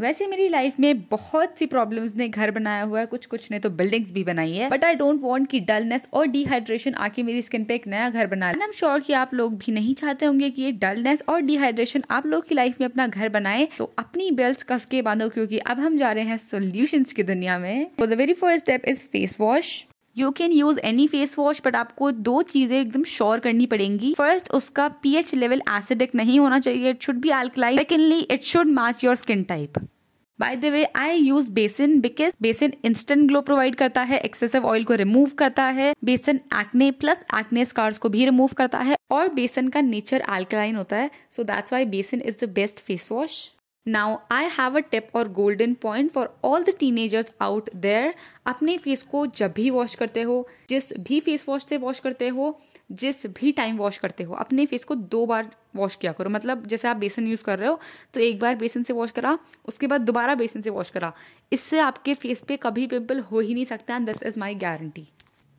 वैसे मेरी लाइफ में बहुत सी प्रॉब्लम्स ने घर बनाया हुआ है कुछ कुछ ने तो बिल्डिंग्स भी बनाई है बट आई डोंट वॉन्ट की डलनेस और डिहाइड्रेशन आके मेरी स्किन पे एक नया घर बना आई एम श्योर कि आप लोग भी नहीं चाहते होंगे कि ये डलनेस और डिहाइड्रेशन आप लोग की लाइफ में अपना घर बनाए तो अपनी बेल्ट कस के बांधो क्योंकि अब हम जा रहे हैं सोल्यूशन की दुनिया में तो the very first step is face wash you can use any face wash but आपको दो चीजें एकदम श्योर करनी पड़ेंगी फर्स्ट उसका पीएच लेवल एसिडिक नहीं होना चाहिए it should be alkaline secondly it should match your skin type by the way I use besan because besan instant glow provide करता है एक्सेसिव ऑयल को रिमूव करता है बेसन एक्ने प्लस एक्ने स्कार्स को भी रिमूव करता है और बेसन का नेचर एल्कलाइन होता है so that's why besan is the best face wash now I have a tip और golden point for all the teenagers out there अपने फेस को जब भी वॉश करते हो जिस भी फेस वॉश से वॉश करते हो जिस भी टाइम वॉश करते हो अपने फेस को दो बार वॉश किया करो मतलब जैसे आप बेसन यूज़ कर रहे हो तो एक बार बेसन से वॉश करा उसके बाद दोबारा बेसन से वॉश करा इससे आपके फेस पे कभी पिंपल हो ही नहीं सकता and this is my guarantee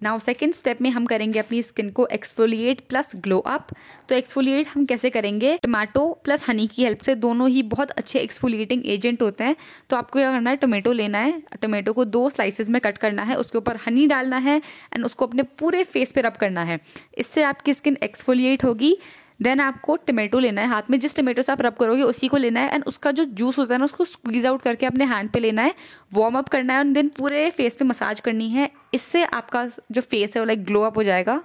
now second step में हम करेंगे अपनी स्किन को एक्सफोलिएट प्लस ग्लो अप तो एक्सफोलिएट हम कैसे करेंगे टमाटो प्लस हनी की हेल्प से दोनों ही बहुत अच्छे एक्सफोलिएटिंग एजेंट होते हैं तो आपको क्या करना है टोमेटो लेना है टोमेटो को दो स्लाइसेस में कट करना है उसके ऊपर हनी डालना है एंड उसको अपने पूरे फेस पे रब करना है इससे आपकी स्किन एक्सफोलिएट होगी देन आपको टमेटो लेना है हाथ में जिस टमेटो से आप रब करोगे उसी को लेना है एंड उसका जो जूस होता है ना उसको स्क्वीज आउट करके अपने हैंड पे लेना है वार्म अप करना है एंड देन पूरे फेस पे मसाज करनी है इससे आपका जो फेस है वो लाइक ग्लो अप हो जाएगा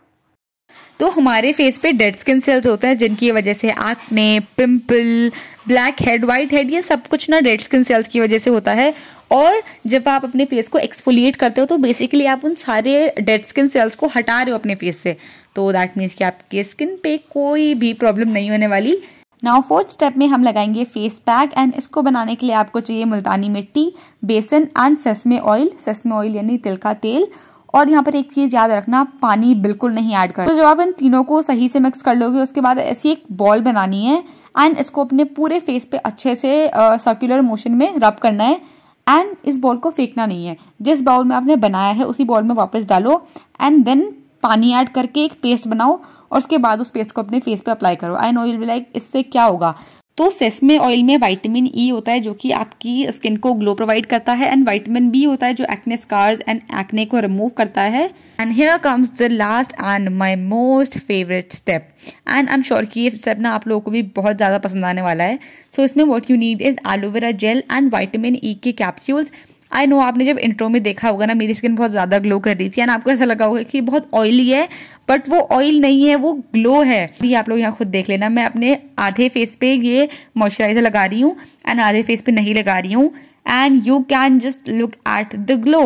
तो हमारे फेस पे डेड स्किन सेल्स होते हैं जिनकी वजह से acne pimple blackhead whitehead ये सब कुछ ना डेड स्किन सेल्स की वजह से होता है और जब आप अपने फेस को एक्सफोलिएट करते हो तो बेसिकली आप उन सारे डेड स्किन सेल्स को हटा रहे हो अपने फेस से तो दैट मीन्स कि आपके स्किन पे कोई भी प्रॉब्लम नहीं होने वाली नाउ फोर्थ स्टेप में हम लगाएंगे फेस पैक एंड इसको बनाने के लिए आपको चाहिए Multani mitti besan and sesame oil sesame oil यानी तिल का तेल और यहाँ पर एक चीज याद रखना पानी बिल्कुल नहीं ऐड करना तो जब आप इन तीनों को सही से मिक्स कर लोगे उसके बाद ऐसी एक बॉल बनानी है एंड इसको अपने पूरे फेस पे अच्छे से सर्कुलर uh, मोशन में रब करना है एंड इस बॉल को फेंकना नहीं है जिस बाउल में आपने बनाया है उसी बॉल में वापस डालो एंड देन पानी ऐड करके एक पेस्ट बनाओ और उसके बाद उस पेस्ट को अपने फेस पे अप्लाई करो आई नो विल लाइक इससे क्या होगा तो सेसमे ऑयल में वाइटामिन ई e होता है जो कि आपकी स्किन को ग्लो प्रोवाइड करता है एंड वाइटामिन बी होता है जो एक्ने स्कार्स एंड एक्ने को रिमूव करता है and here comes the last and my most favourite step and I am sure कि ये स्टेप ना आप लोगों को भी बहुत ज़्यादा पसंद आने वाला है सो so, इसमें what you need is aloe vera gel and vitamin E के कैप्स्यूल्स आई नो आपने जब इंट्रो में देखा होगा ना मेरी स्किन बहुत ज़्यादा ग्लो कर रही थी एंड आपको ऐसा लगा होगा कि बहुत ऑयली है बट वो ऑयल नहीं है वो ग्लो है अभी आप लोग यहाँ खुद देख लेना मैं अपने आधे फेस पे ये मॉइस्चराइजर लगा रही हूँ एंड आधे फेस पे नहीं लगा रही हूँ and you can just look at the glow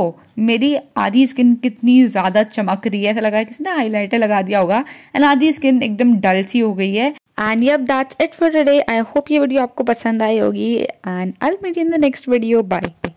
मेरी आधी स्किन कितनी ज़्यादा चमक रही है ऐसा लगा किसी ने हाईलाइटर लगा दिया होगा एंड आधी स्किन एकदम डल सी हो गई है and yep that's it for today I hope ये वीडियो आपको पसंद आई होगी एंड आई मिल in the next video bye